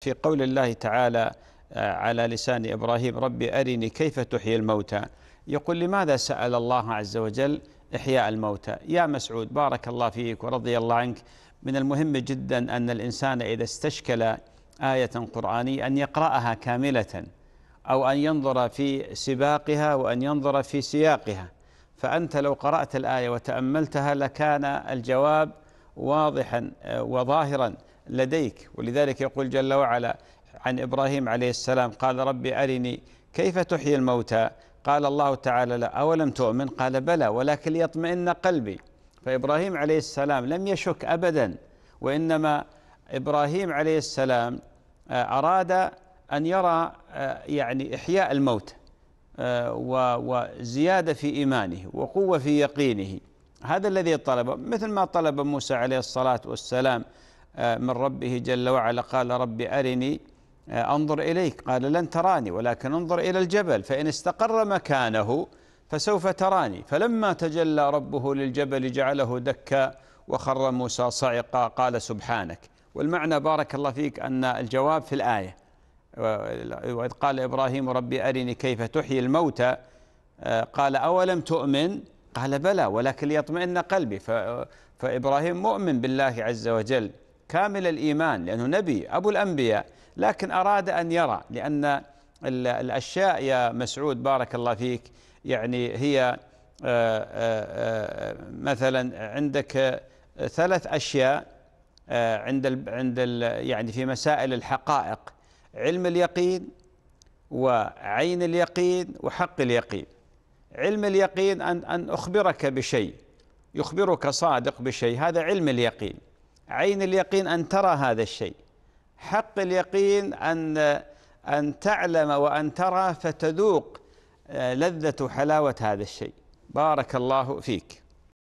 في قول الله تعالى آه، على لسان ابراهيم ربي ارني كيف تحيي الموتى يقول لماذا سال الله عز وجل احياء الموتى يا مسعود بارك الله فيك ورضي الله عنك من المهم جدا ان الانسان اذا استشكل ايه قرانيه ان يقراها كامله او ان ينظر في سباقها وان ينظر في سياقها فانت لو قرات الايه وتاملتها لكان الجواب واضحا آه، وظاهرا لديك ولذلك يقول جل وعلا عن إبراهيم عليه السلام قال ربي أرني كيف تحيي الموتى قال الله تعالى لا أولم تؤمن قال بلى ولكن ليطمئن قلبي فإبراهيم عليه السلام لم يشك أبدا وإنما إبراهيم عليه السلام آه، أراد أن يرى آه، يعني إحياء الموت آه، وزيادة في إيمانه وقوة في يقينه هذا الذي طلبه مثل ما طلب موسى عليه الصلاة والسلام آه، من ربه جل وعلا قال رب أرني آه، أنظر إليك قال لن تراني ولكن انظر إلى الجبل فإن استقر مكانه فسوف تراني فلما تجلى ربه للجبل جعله دكا وخر موسى صعقا قال سبحانك والمعنى بارك الله فيك أن الجواب في الآية وإذ قال إبراهيم ربي أرني كيف تحيي الموتى آه، قال أولم تؤمن قال بلى ولكن ليطمئن قلبي فإبراهيم مؤمن بالله عز وجل كامل الإيمان لأنه نبي أبو الأنبياء لكن أراد أن يرى لأن الأشياء يا مسعود بارك الله فيك يعني هي آه، آه، آه، مثلا عندك ثلاث أشياء عند الـ عند الـ يعني في مسائل الحقائق علم اليقين وعين اليقين وحق اليقين علم اليقين أن أن أخبرك بشيء يخبرك صادق بشيء هذا علم اليقين عين اليقين أن ترى هذا الشيء حق اليقين أن أن تعلم وأن ترى فتذوق آه، لذة حلاوة هذا الشيء بارك الله فيك